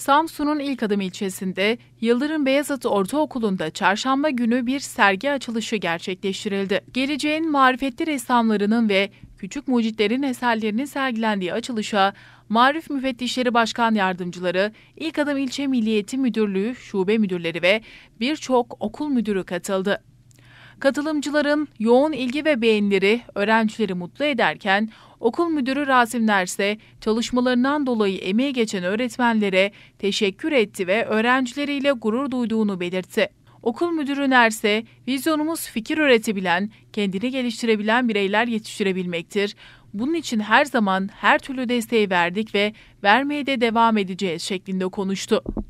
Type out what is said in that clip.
Samsun'un ilk adım ilçesinde Yıldırım Beyazıt Ortaokulu'nda çarşamba günü bir sergi açılışı gerçekleştirildi. Geleceğin marifetli ressamlarının ve küçük mucitlerin eserlerinin sergilendiği açılışa Marif Müfettişleri Başkan Yardımcıları, İlk Adım İlçe Milliyetin Müdürlüğü Şube Müdürleri ve birçok okul müdürü katıldı. Katılımcıların yoğun ilgi ve beğenileri öğrencileri mutlu ederken okul müdürü Rasim Nerse çalışmalarından dolayı emeği geçen öğretmenlere teşekkür etti ve öğrencileriyle gurur duyduğunu belirtti. Okul müdürü Nerse, vizyonumuz fikir üretebilen, kendini geliştirebilen bireyler yetiştirebilmektir. Bunun için her zaman her türlü desteği verdik ve vermeye de devam edeceğiz şeklinde konuştu.